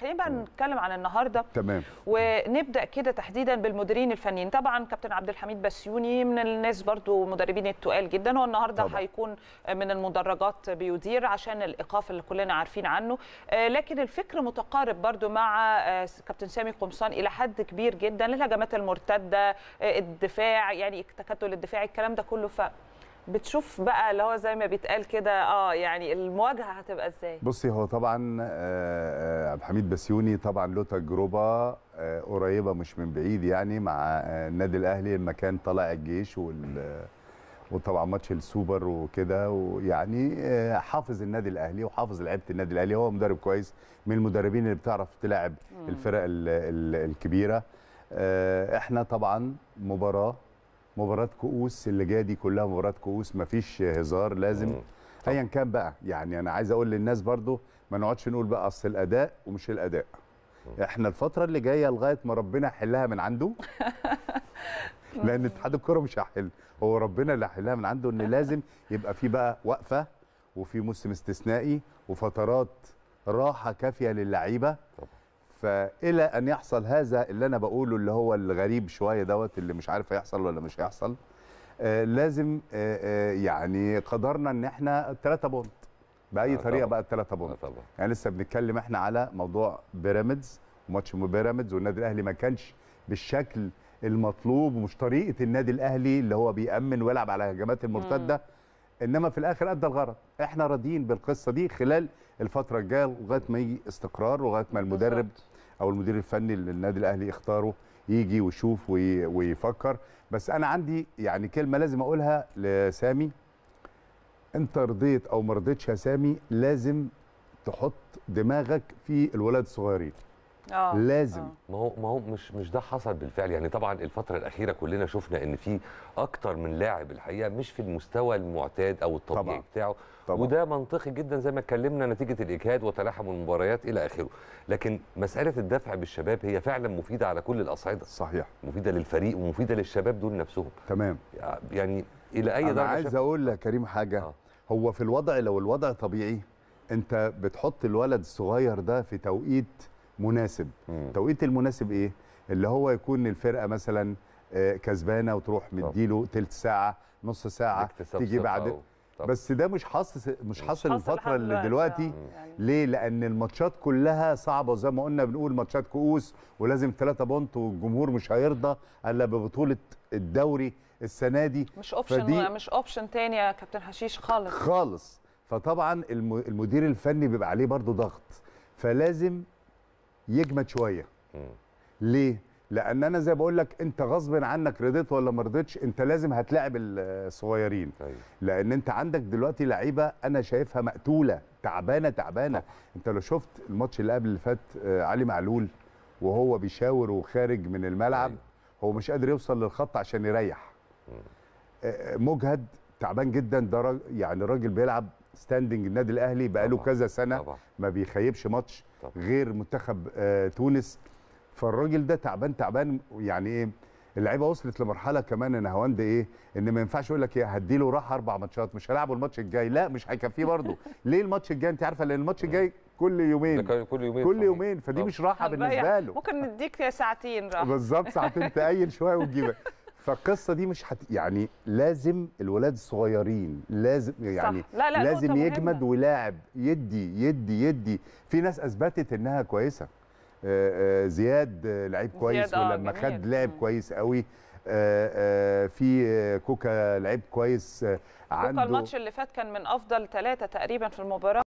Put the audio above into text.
خلينا بقى نتكلم عن النهارده تمام ونبدا كده تحديدا بالمديرين الفنيين طبعا كابتن عبد الحميد بسيوني من الناس برضو مدربين التقال جدا هو النهارده هيكون من المدرجات بيدير عشان الايقاف اللي كلنا عارفين عنه آه، لكن الفكر متقارب برضو مع آه، كابتن سامي قمصان الى حد كبير جدا للهجمات المرتده آه، الدفاع يعني التكتل الدفاعي الكلام ده كله ف بتشوف بقى اللي هو زي ما بيتقال كده اه يعني المواجهه هتبقى ازاي؟ بصي هو طبعا آه، آه، عبد الحميد بسيوني طبعا له تجربه آه، قريبه مش من بعيد يعني مع النادي الاهلي لما كان طالع الجيش وال وطبعا ماتش السوبر وكده ويعني حافظ النادي الاهلي وحافظ لعيبه النادي الاهلي هو مدرب كويس من المدربين اللي بتعرف تلعب الفرق الكبيره احنا طبعا مباراه مباراه كؤوس اللي جايه دي كلها مباراه كؤوس مفيش هزار لازم ايا كان بقى يعني انا عايز اقول للناس برضو ما نقعدش نقول بقى اصل الاداء ومش الاداء احنا الفتره اللي جايه لغايه ما ربنا يحلها من عنده لان اتحاد الكوره مش هيحل هو ربنا اللي هيحلها من عنده ان لازم يبقى في بقى وقفه وفي موسم استثنائي وفترات راحه كافيه للعيبه فالى ان يحصل هذا اللي انا بقوله اللي هو الغريب شويه دوت اللي مش عارف هيحصل ولا مش هيحصل آه لازم آه, آه، يعني قدرنا ان احنا ثلاثة بونت باي آه، طريقه طبعا. بقى 3 بونت آه، يعني لسه بنتكلم احنا على موضوع بيراميدز وماتش بيراميدز والنادي الاهلي ما كانش بالشكل المطلوب ومش طريقه النادي الاهلي اللي هو بيامن ويلعب على هجمات المرتده مم. انما في الاخر ادى الغرض احنا راضيين بالقصه دي خلال الفتره الجايه لغايه ما يجي استقرار لغايه ما المدرب بالزبط. او المدير الفني اللي النادي الاهلي اختاره يجي ويشوف ويفكر بس انا عندي يعني كلمه لازم اقولها لسامي انت رضيت او ما رضيتش يا سامي لازم تحط دماغك في الولاد الصغيرين آه. لازم آه. ما هو ما هو مش مش ده حصل بالفعل يعني طبعا الفتره الاخيره كلنا شفنا ان في اكتر من لاعب الحقيقه مش في المستوى المعتاد او الطبيعي طبعا. بتاعه طبعا. وده منطقي جدا زي ما اتكلمنا نتيجه الاجهاد وتلاحم المباريات الى اخره لكن مساله الدفع بالشباب هي فعلا مفيده على كل الاصعده صحيح مفيده للفريق ومفيده للشباب دول نفسهم تمام يعني الى اي درجه انا عايز اقول لك كريم حاجه آه. هو في الوضع لو الوضع طبيعي انت بتحط الولد الصغير ده في توقيت مناسب مم. توقيت المناسب ايه اللي هو يكون الفرقه مثلا آه، كسبانه وتروح مديله تلت ساعه نص ساعه تيجي بعد بس ده مش حاصل مش حاصل الفتره اللي دلوقتي يعني. ليه لان الماتشات كلها صعبه زي ما قلنا بنقول ماتشات كؤوس ولازم ثلاثة بونت والجمهور مش هيرضى الا ببطوله الدوري السنه دي مش اوبشن مش اوبشن تاني يا كابتن حشيش خالص خالص فطبعا المدير الفني بيبقى عليه برضه ضغط فلازم يجمد شويه ليه لان انا زي بقول لك انت غصب عنك رضيت ولا ما رضيتش انت لازم هتلاعب الصغيرين أيوة. لان انت عندك دلوقتي لعيبه انا شايفها مقتوله تعبانه تعبانه انت لو شفت الماتش اللي قبل اللي فات آه، علي معلول وهو بيشاور وخارج من الملعب أيوة. هو مش قادر يوصل للخط عشان يريح آه، آه، مجهد تعبان جدا ده يعني راجل بيلعب ستاندنج النادي الاهلي بقى له كذا سنه طبعا. ما بيخيبش ماتش طبعا. غير منتخب آه تونس فالراجل ده تعبان تعبان يعني ايه اللعيبه وصلت لمرحله كمان ان هواند ايه ان ما ينفعش اقول لك ايه له راحه اربع ماتشات مش هلعبه الماتش الجاي لا مش هيكفيه برضه ليه الماتش الجاي انت عارفه لان الماتش الجاي كل يومين كل يومين كل يومين فدي مش راحه بالنسبه له ممكن نديك ساعتين راحه بالظبط ساعتين تقيل شويه وتجيبك فالقصه دي مش هت... يعني لازم الولاد الصغيرين لازم يعني صح. لا لا لازم يجمد ولاعب يدي يدي يدي في ناس اثبتت انها كويسه آه، آه، زياد لعيب كويس زياد آه، ولما جميل. خد لعب كويس قوي في كوكا لعيب كويس عنده كوكا الماتش اللي فات كان من افضل ثلاثه تقريبا في المباراه